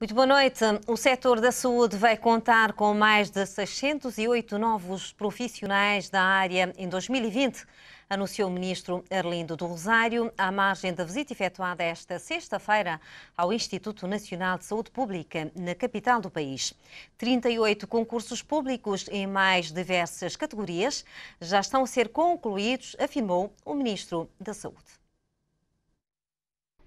Muito boa noite. O setor da saúde vai contar com mais de 608 novos profissionais da área em 2020, anunciou o ministro Arlindo do Rosário, à margem da visita efetuada esta sexta-feira ao Instituto Nacional de Saúde Pública, na capital do país. 38 concursos públicos em mais diversas categorias já estão a ser concluídos, afirmou o ministro da Saúde.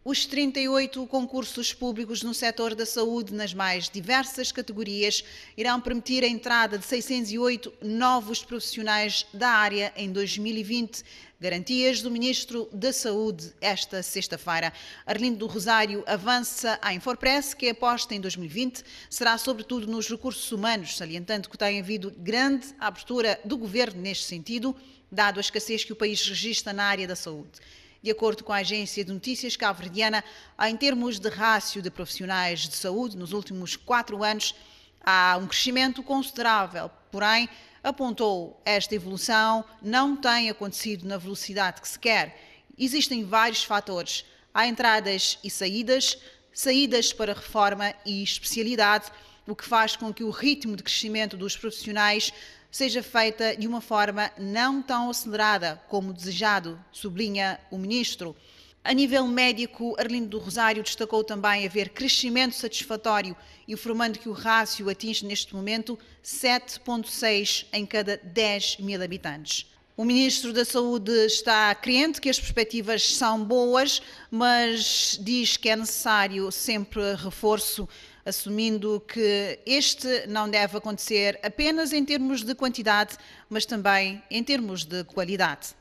Os 38 concursos públicos no setor da saúde, nas mais diversas categorias, irão permitir a entrada de 608 novos profissionais da área em 2020. Garantias do Ministro da Saúde esta sexta-feira. Arlindo do Rosário avança à Infopress que a é aposta em 2020 será sobretudo nos recursos humanos, salientando que tem havido grande abertura do Governo neste sentido, dado a escassez que o país registra na área da saúde de acordo com a agência de notícias cabo-verdiana, em termos de rácio de profissionais de saúde nos últimos quatro anos, há um crescimento considerável, porém, apontou, esta evolução não tem acontecido na velocidade que se quer. Existem vários fatores. Há entradas e saídas, saídas para reforma e especialidade o que faz com que o ritmo de crescimento dos profissionais seja feita de uma forma não tão acelerada como desejado, sublinha o ministro. A nível médico, Arlindo do Rosário destacou também haver crescimento satisfatório, informando que o rácio atinge neste momento 7,6 em cada 10 mil habitantes. O Ministro da Saúde está crente que as perspectivas são boas, mas diz que é necessário sempre reforço, assumindo que este não deve acontecer apenas em termos de quantidade, mas também em termos de qualidade.